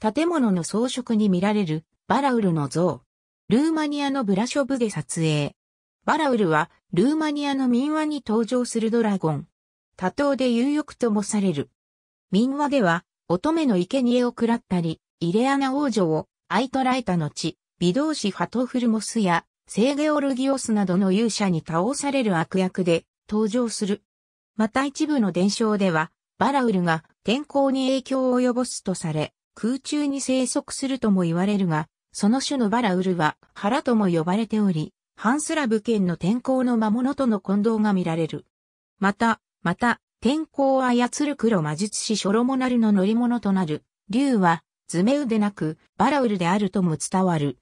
建物の装飾に見られるバラウルの像。ルーマニアのブラショブで撮影。バラウルはルーマニアの民話に登場するドラゴン。多頭で有力ともされる。民話では乙女の生贄を食らったり、イレアナ王女を愛とらえた後、微動美道ファトフルモスやセーゲオルギオスなどの勇者に倒される悪役で登場する。また一部の伝承では、バラウルが天候に影響を及ぼすとされ、空中に生息するとも言われるが、その種のバラウルはラとも呼ばれており、ハンスラブ県の天候の魔物との混同が見られる。また、また、天候を操る黒魔術師ショロモナルの乗り物となる、竜は、ズメウでなく、バラウルであるとも伝わる。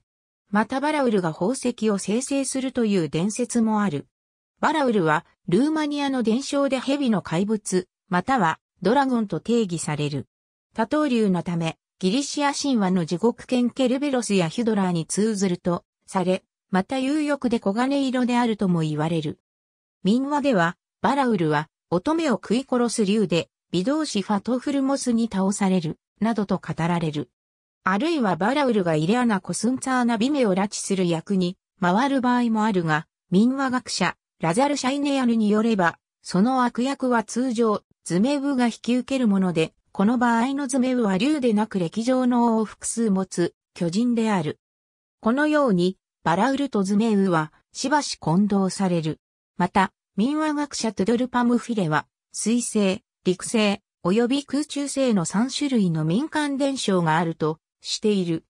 またバラウルが宝石を生成するという伝説もある。バラウルは、ルーマニアの伝承で蛇の怪物、または、ドラゴンと定義される。多頭竜のため、ギリシア神話の地獄犬ケルベロスやヒュドラーに通ずるとされ、また有力で黄金色であるとも言われる。民話では、バラウルは乙女を食い殺す竜で、微動詞ファトフルモスに倒される、などと語られる。あるいはバラウルがイレアナ・コスンツァーナ・ビメを拉致する役に回る場合もあるが、民話学者、ラザル・シャイネアルによれば、その悪役は通常、ズメブが引き受けるもので、この場合のウは竜でなく歴上の王を複数持つ巨人である。このように、バラウルとズメウはしばし混同される。また、民話学者トゥドルパムフィレは、水星、陸星、及び空中星の3種類の民間伝承があるとしている。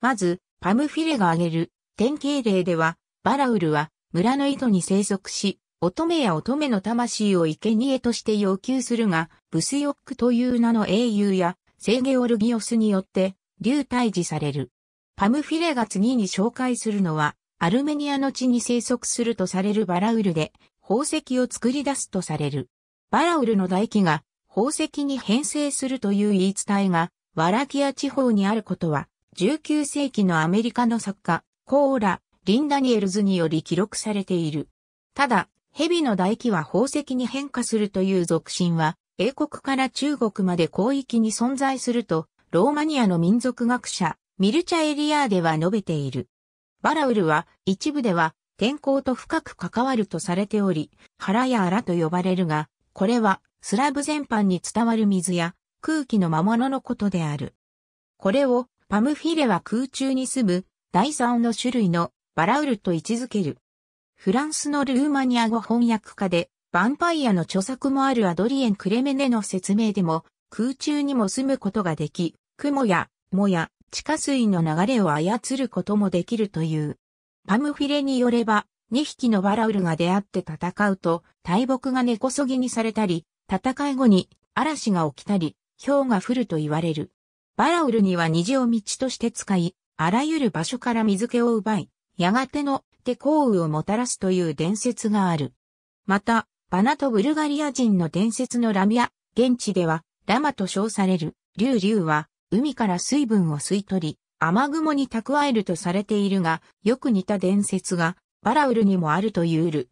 まず、パムフィレが挙げる典型例では、バラウルは村の井戸に生息し、乙女や乙女の魂を生贄として要求するが、ブスヨックという名の英雄や、聖ゲオルギオスによって、流退治される。パムフィレが次に紹介するのは、アルメニアの地に生息するとされるバラウルで、宝石を作り出すとされる。バラウルの唾液が宝石に変成するという言い伝えが、ワラキア地方にあることは、19世紀のアメリカの作家、コーラ・リンダニエルズにより記録されている。ただ、蛇の唾液は宝石に変化するという俗信は、英国から中国まで広域に存在すると、ローマニアの民族学者、ミルチャエリアーでは述べている。バラウルは一部では天候と深く関わるとされており、腹や荒と呼ばれるが、これはスラブ全般に伝わる水や空気の魔物のことである。これをパムフィレは空中に住む第三の種類のバラウルと位置づける。フランスのルーマニア語翻訳家で、ヴァンパイアの著作もあるアドリエン・クレメネの説明でも、空中にも住むことができ、雲や、藻や、地下水の流れを操ることもできるという。パムフィレによれば、2匹のバラウルが出会って戦うと、大木が根こそぎにされたり、戦い後に嵐が起きたり、氷が降ると言われる。バラウルには虹を道として使い、あらゆる場所から水気を奪い、やがてのって降雨をもたらすという伝説がある。また、バナとブルガリア人の伝説のラミア、現地ではラマと称される、リュウリュウは海から水分を吸い取り、雨雲に蓄えるとされているが、よく似た伝説がバラウルにもあるというる。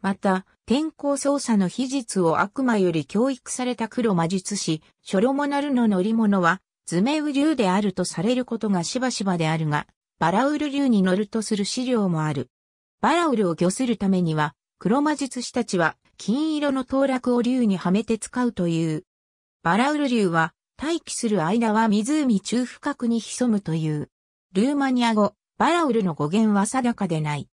また、天候操作の秘術を悪魔より教育された黒魔術師、ショロモナルの乗り物は、ズメウリュウであるとされることがしばしばであるが、バラウル流に乗るとする資料もある。バラウルを漁するためには、黒魔術師たちは金色の当落を竜にはめて使うという。バラウル竜は待機する間は湖中深くに潜むという。ルーマニア語、バラウルの語源は定かでない。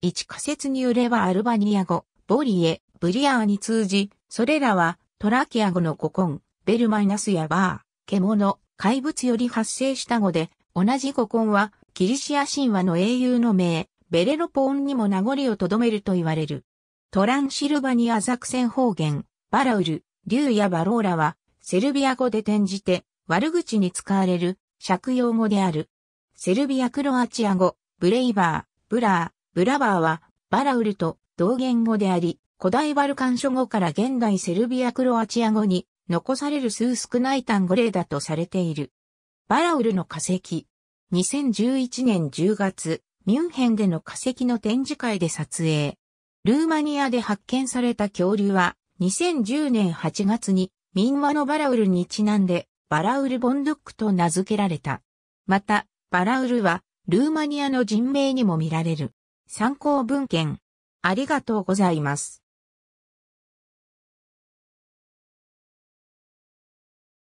一仮説によればアルバニア語、ボリエ、ブリアーに通じ、それらはトラキア語の古今、ベルマイナスやバー、獣、怪物より発生した語で、同じ古今はギリシア神話の英雄の名、ベレロポーンにも名残をとどめると言われる。トランシルバニア作戦方言、バラウル、リュウやバローラは、セルビア語で転じて、悪口に使われる、借用語である。セルビアクロアチア語、ブレイバー、ブラー、ブラバーは、バラウルと同言語であり、古代バルカン諸語から現代セルビアクロアチア語に残される数少ない単語例だとされている。バラウルの化石。2011年10月、ミュンヘンでの化石の展示会で撮影。ルーマニアで発見された恐竜は、2010年8月に民話のバラウルにちなんで、バラウル・ボンドックと名付けられた。また、バラウルは、ルーマニアの人名にも見られる。参考文献。ありがとうございます。